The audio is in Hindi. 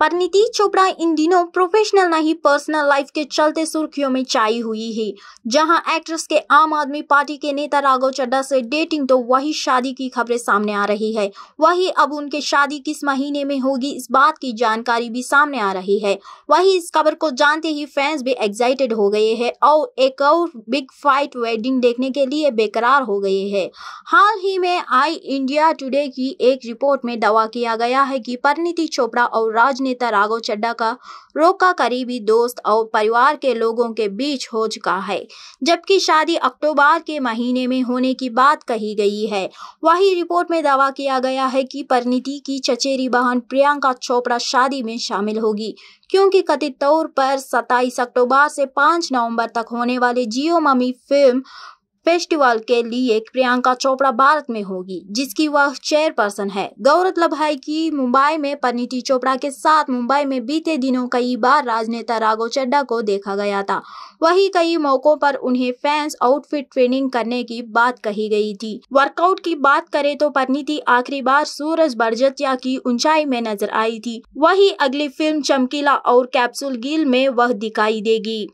परिणीति चोपड़ा इन दिनों प्रोफेशनल नहीं पर्सनल लाइफ के चलते सुर्खियों में छाई हुई है जहां एक्ट्रेस के आम आदमी पार्टी के नेता राघव चड्डा से डेटिंग तो वही शादी की खबरें सामने आ रही है वही अब उनके शादी किस महीने में होगी इस बात की जानकारी भी सामने आ रही है वही इस खबर को जानते ही फैंस भी एक्साइटेड हो गए है और एक और बिग फाइट वेडिंग देखने के लिए बेकरार हो गए है हाल ही में आई इंडिया टूडे की एक रिपोर्ट में दावा किया गया है की परिणीति चोपड़ा और राजनीति नेता राघव चड्डा का रोका करीबी दोस्त और परिवार के लोगों के बीच हो चुका है जबकि शादी अक्टूबर के महीने में होने की बात कही गई है वही रिपोर्ट में दावा किया गया है कि परिणति की चचेरी बहन प्रियंका चोपड़ा शादी में शामिल होगी क्योंकि कथित तौर पर 27 अक्टूबर से 5 नवंबर तक होने वाली जियो मम्मी फिल्म फेस्टिवल के लिए प्रियंका चोपड़ा भारत में होगी जिसकी वह चेयरपर्सन है गौरतलब है कि मुंबई में परिणीति चोपड़ा के साथ मुंबई में बीते दिनों कई बार राजनेता राघव चड्डा को देखा गया था वही कई मौकों पर उन्हें फैंस आउटफिट ट्रेनिंग करने की बात कही गई थी वर्कआउट की बात करें तो परिणीति आखिरी बार सूरज बरजतिया की ऊंचाई में नजर आई थी वही अगली फिल्म चमकीला और कैप्सूल गिल में वह दिखाई देगी